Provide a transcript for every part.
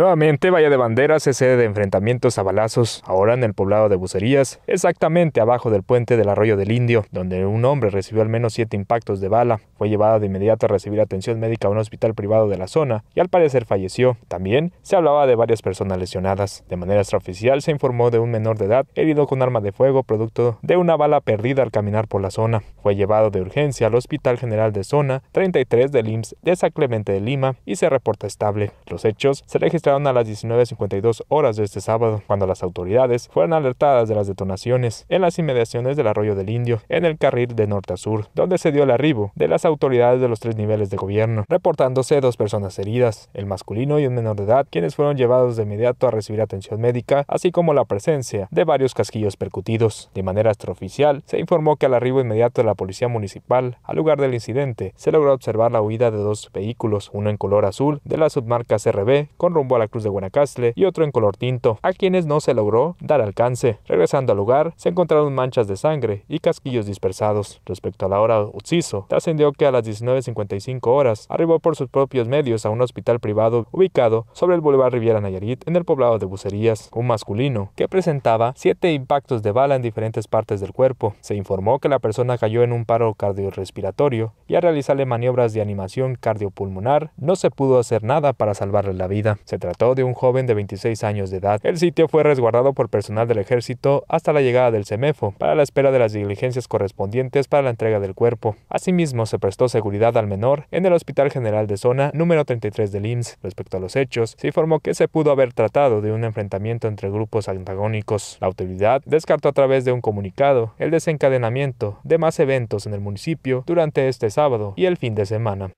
Nuevamente, Valle de Banderas es sede de enfrentamientos a balazos, ahora en el poblado de Bucerías, exactamente abajo del puente del Arroyo del Indio, donde un hombre recibió al menos siete impactos de bala, fue llevado de inmediato a recibir atención médica a un hospital privado de la zona y al parecer falleció. También se hablaba de varias personas lesionadas. De manera extraoficial se informó de un menor de edad herido con arma de fuego producto de una bala perdida al caminar por la zona. Fue llevado de urgencia al Hospital General de Zona 33 del IMSS de San Clemente de Lima y se reporta estable. Los hechos se registraron a las 19.52 horas de este sábado, cuando las autoridades fueron alertadas de las detonaciones en las inmediaciones del arroyo del Indio, en el carril de norte a sur, donde se dio el arribo de las autoridades de los tres niveles de gobierno, reportándose dos personas heridas, el masculino y un menor de edad, quienes fueron llevados de inmediato a recibir atención médica, así como la presencia de varios casquillos percutidos. De manera extraoficial, se informó que al arribo inmediato de la policía municipal al lugar del incidente, se logró observar la huida de dos vehículos, uno en color azul de la submarca CRB con rumbo a la Cruz de Buenacastle y otro en color tinto, a quienes no se logró dar alcance. Regresando al lugar, se encontraron manchas de sangre y casquillos dispersados. Respecto a la hora Utsiso, trascendió que a las 19.55 horas arribó por sus propios medios a un hospital privado ubicado sobre el Boulevard Riviera Nayarit en el poblado de Bucerías, un masculino que presentaba siete impactos de bala en diferentes partes del cuerpo. Se informó que la persona cayó en un paro cardiorrespiratorio y al realizarle maniobras de animación cardiopulmonar no se pudo hacer nada para salvarle la vida. Se trató de un joven de 26 años de edad. El sitio fue resguardado por personal del ejército hasta la llegada del CEMEFO, para la espera de las diligencias correspondientes para la entrega del cuerpo. Asimismo, se prestó seguridad al menor en el Hospital General de Zona número 33 del IMSS. Respecto a los hechos, se informó que se pudo haber tratado de un enfrentamiento entre grupos antagónicos. La autoridad descartó a través de un comunicado el desencadenamiento de más eventos en el municipio durante este sábado y el fin de semana.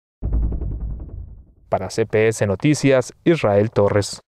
Para CPS Noticias, Israel Torres.